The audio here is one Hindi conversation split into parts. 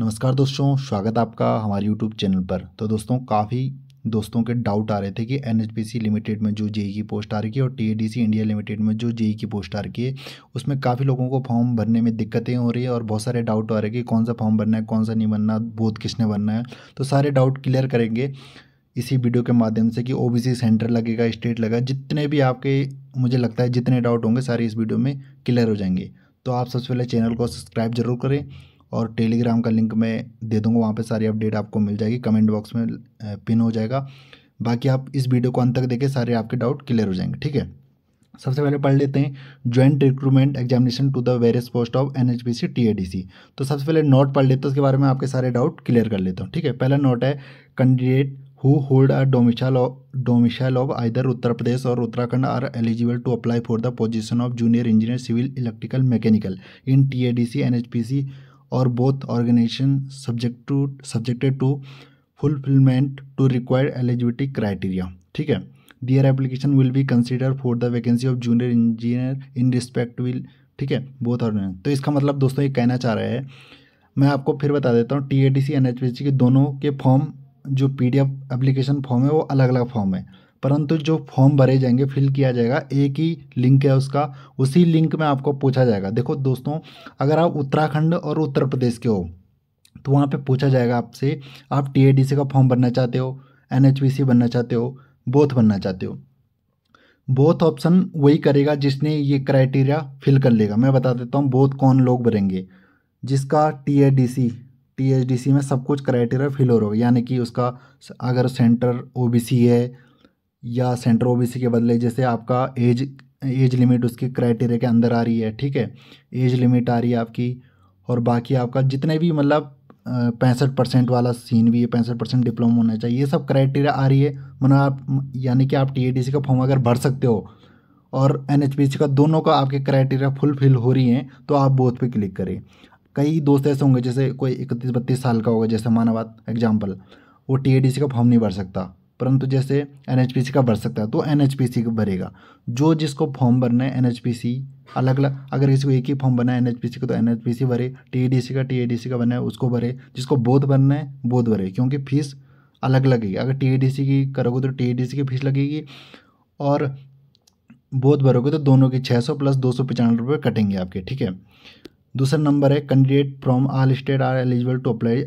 नमस्कार दोस्तों स्वागत आपका हमारे यूट्यूब चैनल पर तो दोस्तों काफ़ी दोस्तों के डाउट आ रहे थे कि एन लिमिटेड में जो जेई e e की पोस्ट आ रही है और टी इंडिया लिमिटेड में जो जेई e की पोस्ट आ रही है उसमें काफ़ी लोगों को फॉर्म भरने में दिक्कतें हो रही है और बहुत सारे डाउट आ रहे हैं कि कौन सा फॉर्म भरना है कौन सा नहीं भरना बोध किसने भरना है तो सारे डाउट क्लियर करेंगे इसी वीडियो के माध्यम से कि ओ सेंटर लगेगा स्टेट लगेगा जितने भी आपके मुझे लगता है जितने डाउट होंगे सारे इस वीडियो में क्लियर हो जाएंगे तो आप सबसे पहले चैनल को सब्सक्राइब जरूर करें और टेलीग्राम का लिंक मैं दे दूँगा वहाँ पर सारी अपडेट आपको मिल जाएगी कमेंट बॉक्स में पिन हो जाएगा बाकी आप इस वीडियो को अंत तक देखें सारे आपके डाउट क्लियर हो जाएंगे ठीक है सबसे पहले पढ़ लेते हैं joint recruitment examination to the various post of N H P C T A D C तो सबसे पहले नोट पढ़ लेते हैं उसके बारे में आपके सारे डाउट क्लियर कर लेता हूँ ठीक है पहला नोट है candidate who hold a domicile domicile of either Uttar Pradesh और Uttarakhand are eligible to apply for the position of junior engineer civil electrical mechanical in T A D C N H P C और both organisation subject to subjected to fulfillment to required eligibility ठीक है their application will be consider for the vacancy of junior engineer in respect will ठीक है बोथ और तो इसका मतलब दोस्तों ये कहना चाह रहा है मैं आपको फिर बता देता हूँ T A T C N H P C के दोनों के फॉर्म जो P D F application form है वो अलग अलग फॉर्म है परंतु जो फॉर्म भरे जाएंगे फिल किया जाएगा एक ही लिंक है उसका उसी लिंक में आपको पूछा जाएगा देखो दोस्तों अगर आप उत्तराखंड और उत्तर प्रदेश के हो तो वहाँ पे पूछा जाएगा आपसे आप टी का फॉर्म भरना चाहते हो एन बनना चाहते हो बोथ बनना चाहते हो बोथ ऑप्शन वही करेगा जिसने ये क्राइटेरिया फिल कर लेगा मैं बता देता हूँ बोथ कौन लोग भरेंगे जिसका T A D C T H D C में सब कुछ क्राइटेरिया फिल हो रहा हो यानी कि उसका अगर सेंटर ओ बी सी है या सेंटर ओबीसी के बदले जैसे आपका एज एज लिमिट उसके क्राइटेरिया के अंदर आ रही है ठीक है एज लिमिट आ रही है आपकी और बाकी आपका जितने भी मतलब पैंसठ परसेंट वाला सीन भी है पैंसठ परसेंट डिप्लोमा होना चाहिए ये सब क्राइटेरिया आ रही है मतलब आप यानी कि आप टी का फॉर्म अगर भर सकते हो और एन का दोनों का आपके क्राइटेरिया फुलफिल हो रही हैं तो आप बोथ पे क्लिक करें कई दोस्त ऐसे होंगे जैसे कोई इकतीस बत्तीस साल का होगा जैसे मानवाद एग्जाम्पल वो टी का फॉर्म नहीं भर सकता परंतु जैसे एन का भर सकता है तो एन भरेगा जो जिसको फॉर्म भरना है एन अलग अलग अगर किसी को एक ही फॉर्म भरना है एन तो e का तो एन भरे टी का टी का बना है उसको भरे जिसको बोध भरना है बोध भरे क्योंकि फीस अलग लगेगी अगर टी e की करोगे तो टी e की फीस लगेगी और बोध भरोगे तो दोनों के 600 प्लस दो सौ पचानवे रुपये कटेंगे आपके ठीक है दूसरा नंबर है candidate from all state are eligible to apply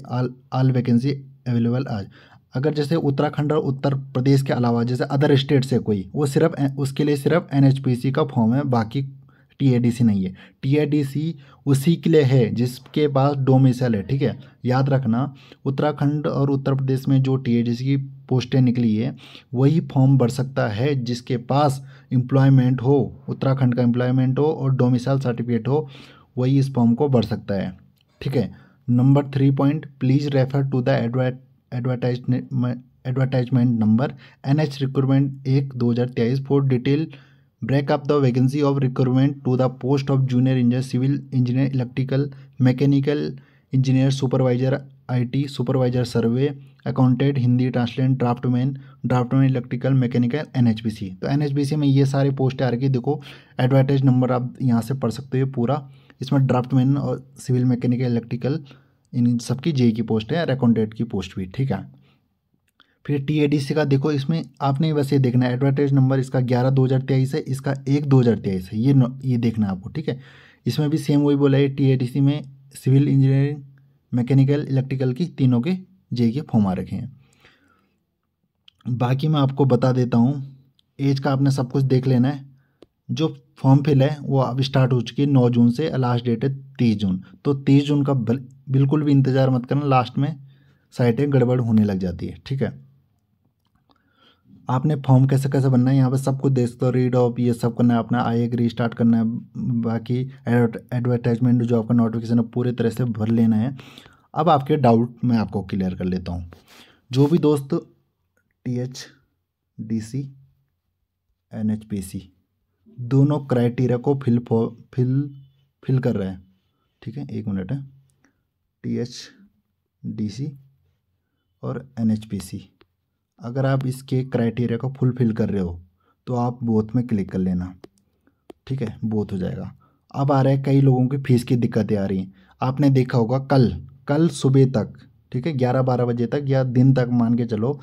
all vacancy available आज अगर जैसे उत्तराखंड और उत्तर प्रदेश के अलावा जैसे अदर स्टेट से कोई वो सिर्फ उसके लिए सिर्फ एन का फॉर्म है बाकी सी नहीं है सी उसी के लिए है जिसके पास डोमिसल है ठीक है याद रखना उत्तराखंड और उत्तर प्रदेश में जो सी की पोस्टें निकली है वही फॉर्म भर सकता है जिसके पास एम्प्लॉयमेंट हो उत्तराखंड का एम्प्लॉयमेंट हो और डोमिसल सर्टिफिकेट हो वही इस फॉर्म को भर सकता है ठीक है number three point please refer to the advert advertise advertisement number N H recruitment एक दो हज़ार तेईस for detail breakup the vacancy of recruitment to the post of junior engineer civil engineer electrical mechanical engineer supervisor IT supervisor survey accountant Hindi translate draftman draftman electrical mechanical NHBC तो एनएचबीसी में ये सारे पोस्ट आ रखी देखो एडवर्टाइज नंबर आप यहाँ से पढ़ सकते हो पूरा इसमें ड्राफ्टमैन और सिविल मैकेनिकल इलेक्ट्रिकल इन सबकी जेई की पोस्ट है अकाउंटेंट की पोस्ट भी ठीक है फिर टी का देखो इसमें आपने बस ये देखना है एडवर्टाइज नंबर इसका ग्यारह दो हज़ार तेईस है इसका एक दो हज़ार तेईस है ये ये देखना है आपको ठीक है इसमें भी सेम वही बोला है टी में सिविल इंजीनियरिंग मैकेनिकल इलेक्ट्रिकल की तीनों के जे के फॉर्म आ रखे हैं बाकी मैं आपको बता देता हूँ एज का आपने सब कुछ देख लेना है जो फॉर्म फिल है वो अब स्टार्ट हो चुकी है नौ जून से लास्ट डेट है तीस जून तो तीस जून का बिल्कुल भी इंतज़ार मत करना लास्ट में साइटें गड़बड़ होने लग जाती है ठीक है आपने फॉर्म कैसे कैसे बनना है यहाँ पर सब कुछ देख सकते हो रीड ऑफ ये सब करना है अपना आई एग्री स्टार्ट करना है बाकी एडवर्टाइजमेंट जो आपका नोटिफिकेशन है पूरे तरह से भर लेना है अब आपके डाउट मैं आपको क्लियर कर लेता हूँ जो भी दोस्त T H D C N H P C दोनों क्राइटेरिया को फिल फिल फिल कर रहे हैं ठीक है एक मिनट है हाँ। टी एच डी सी और एन एच पी सी अगर आप इसके क्राइटेरिया को फुलफिल कर रहे हो तो आप बोथ में क्लिक कर लेना ठीक है बोथ हो जाएगा अब आ रहा है कई लोगों की फ़ीस की दिक्कतें आ रही हैं आपने देखा होगा कल कल सुबह तक ठीक है ग्यारह बारह बजे तक या दिन तक मान के चलो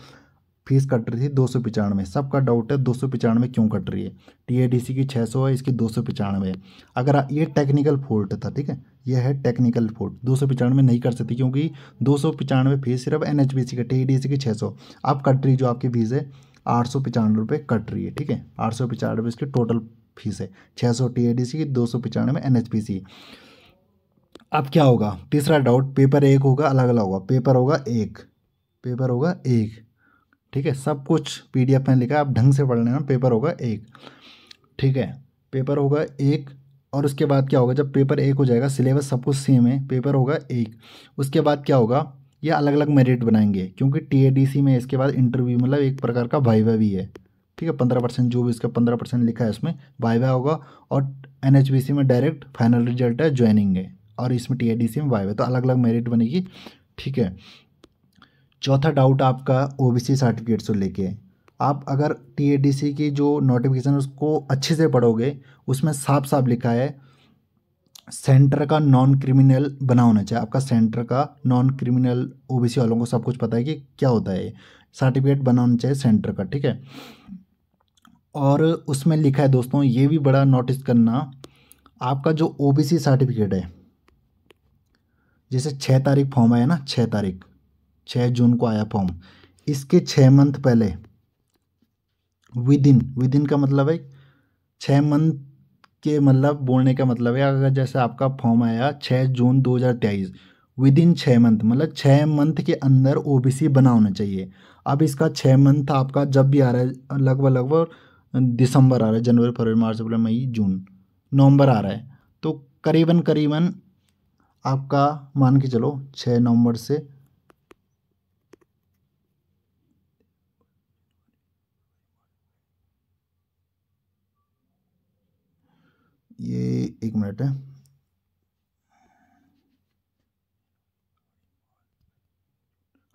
फीस कट रही थी दो सौ पचानवे सबका डाउट है दो सौ पचानवे क्यों कट रही है सी की छः सौ है इसकी दो सौ पचानवे अगर ये टेक्निकल फॉल्ट था ठीक है यह है टेक्निकल फॉल्ट दो सौ पचानवे नहीं कर सकती क्योंकि दो सौ पचानवे फीस सिर्फ एन एच बी सी का टी डी सी की छः सौ अब कट रही जो आपकी फीस है आठ सौ पचानवे रुपये कट रही है ठीक है आठ सौ पचानवे इसकी टोटल फीस है छः सौ टी आई डी सी की दो सौ पचानवे एन एच पी सी अब क्या होगा तीसरा डाउट पेपर एक होगा अलग अलग होगा पेपर होगा एक पेपर होगा एक ठीक है सब कुछ पीडीएफ में लिखा आप ढंग से पढ़ लेना पेपर होगा एक ठीक है पेपर होगा एक और उसके बाद क्या होगा जब पेपर एक हो जाएगा सिलेबस सब कुछ सेम है पेपर होगा एक उसके बाद क्या होगा ये अलग अलग मेरिट बनाएंगे क्योंकि टी में इसके बाद इंटरव्यू मतलब एक प्रकार का वाइवा भी है ठीक है पंद्रह परसेंट जो भी इसका पंद्रह परसेंट लिखा है उसमें वाइवा होगा और एन में डायरेक्ट फाइनल रिजल्ट है ज्वाइनिंग है और इसमें टी में वाइवा तो अलग अलग मेरिट बनेगी ठीक है चौथा डाउट आपका ओ बी सी सर्टिफिकेट से लेके आप अगर टी ए डी सी की जो नोटिफिकेशन उसको अच्छे से पढ़ोगे उसमें साफ साफ लिखा है सेंटर का नॉन क्रिमिनल बना होना चाहिए आपका सेंटर का non criminal O B C वालों को सब कुछ पता है कि क्या होता है सर्टिफिकेट बना होना चाहिए सेंटर का ठीक है और उसमें लिखा है दोस्तों ये भी बड़ा नोटिस करना आपका जो ओ बी सी सर्टिफिकेट है जैसे छः तारीख फॉर्म आया ना छः तारीख छः जून को आया फॉर्म इसके छः मंथ पहले विद इन विद इन का मतलब है छः मंथ के मतलब बोलने का मतलब है अगर जैसे आपका फॉर्म आया छः जून दो हज़ार तेईस विद इन छः मंथ मतलब छः मंथ के अंदर सी बना होना चाहिए अब इसका छः मंथ आपका जब भी आ रहा है लगभग लगभग दिसंबर आ रहा है जनवरी फरवरी मार्च अप्रैल मई जून नवंबर आ रहा है तो करीबन करीबन आपका मान के चलो छः नवंबर से मिनट है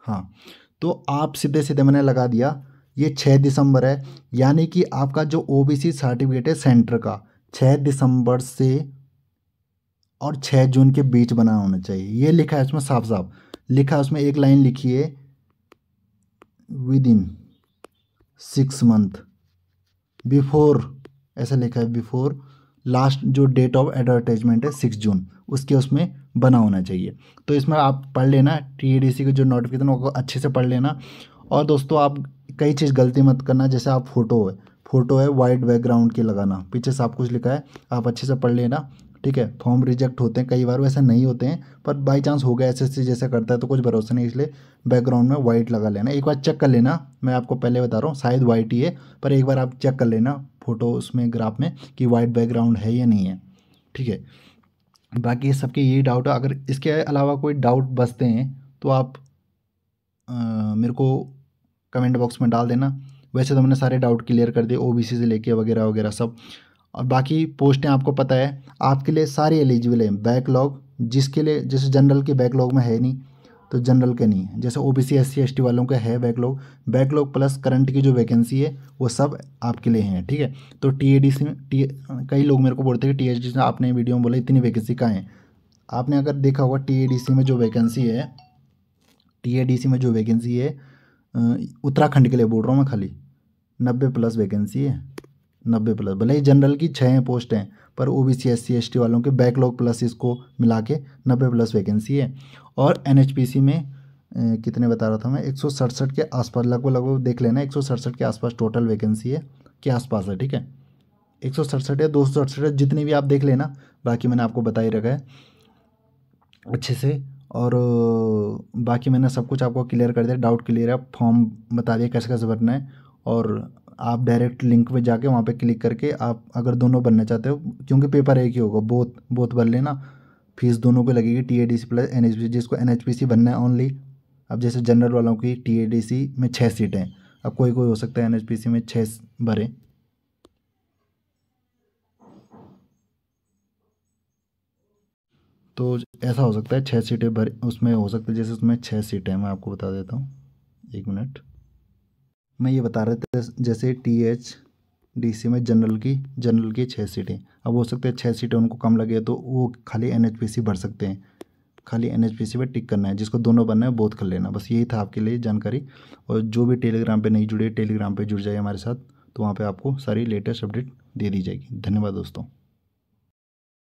हाँ तो आप सीधे सीधे मैंने लगा दिया ये छः दिसंबर है यानी कि आपका जो ओबीसी सर्टिफिकेट है सेंटर का छः दिसंबर से और छः जून के बीच बना होना चाहिए ये लिखा है उसमें साफ साफ लिखा है उसमें एक लाइन लिखी है within six month before ऐसा लिखा है बिफोर लास्ट जो डेट ऑफ एडवर्टाइजमेंट है सिक्स जून उसके उसमें बना होना चाहिए तो इसमें आप पढ़ लेना टी की जो नोटिफिकेशन वो अच्छे से पढ़ लेना और दोस्तों आप कई चीज़ गलती मत करना जैसे आप फोटो है फोटो है वाइट बैकग्राउंड की लगाना पीछे सब कुछ लिखा है आप अच्छे से पढ़ लेना ठीक है फॉर्म तो रिजेक्ट होते हैं कई बार वैसे नहीं होते हैं पर बाई चांस हो गया ऐसे जैसे करता है तो कुछ भरोसा नहीं इसलिए बैकग्राउंड में वाइट लगा लेना एक बार चेक कर लेना मैं आपको पहले बता रहा हूँ शायद वाइट ही है पर एक बार आप चेक कर लेना फोटो उसमें ग्राफ में कि वाइट बैकग्राउंड है या नहीं है ठीक है बाकी सबके यही डाउट है अगर इसके अलावा कोई डाउट बचते हैं तो आप आ, मेरे को कमेंट बॉक्स में डाल देना वैसे तो हमने सारे डाउट क्लियर कर दिए ओबीसी से लेके वगैरह वगैरह सब और बाकी पोस्टें आपको पता है आपके लिए सारी एलिजिबल हैं बैकलॉग जिसके लिए जैसे जनरल के बैकलॉग में है नहीं तो जनरल के नहीं जैसे O B C S C S T वालों का है बैकलॉग बैकलॉग प्लस करंट की जो वैकेंसी है वो सब आपके लिए हैं ठीक है तो T A D C T कई लोग मेरे को बोलते हैं कि टी एच डी से आपने वीडियो में बोला इतनी वैकेंसी कहाँ है आपने अगर देखा होगा टी ए डी सी में जो वैकेंसी है टी ए डी सी में जो वैकेंसी है उत्तराखंड के लिए बोल रहा हूँ मैं खाली नब्बे प्लस वैकेंसी है नब्बे प्लस भले ही जनरल की छः पोस्ट हैं पर O B C S C S T वालों के बैकलॉग प्लस इसको मिला के नब्बे प्लस वैकेंसी है और एन एच पी सी में कितने बता रहा था मैं एक सौ सड़सठ के आसपास लगभग लगभग देख लेना एक सौ सड़सठ के आसपास टोटल वैकेंसी है के आसपास है ठीक है एक सौ सड़सठ या दो सौ है जितनी भी आप देख लेना बाकी मैंने आपको बता ही रखा है अच्छे से और बाकी मैंने सब कुछ आपको क्लियर कर दिया डाउट क्लियर है फॉर्म बता दिया कैसे कैसे भरना है और आप डायरेक्ट लिंक पे जाके वहाँ पे क्लिक करके आप अगर दोनों बनना चाहते हो क्योंकि पेपर एक ही होगा बोथ बोथ भर लेना फीस दोनों को लगेगी T A D C plus N H P C जिसको एन एच पी सी बनना है ओनली अब जैसे जनरल वालों की टी ए डी सी में छः सीटें अब कोई कोई हो सकता है एन एच पी सी में छः भरें तो ऐसा हो सकता है छः सीटें भर उसमें हो सकता है जैसे उसमें छः सीटें मैं आपको बता देता हूँ एक मिनट मैं ये बता रहा था जैसे टी एच डी सी में जनरल की जनरल की छः सीटें अब हो सकता है छः सीटें उनको कम लगे तो वो खाली एन एच पी सी भर सकते हैं खाली एन एच पी सी पर टिक करना है जिसको दोनों बनना है बोथ कर लेना बस यही था आपके लिए जानकारी और जो भी टेलीग्राम पे नहीं जुड़े टेलीग्राम पे जुड़ जाए हमारे साथ तो वहाँ पे आपको सारी लेटेस्ट अपडेट दे दी जाएगी धन्यवाद दोस्तों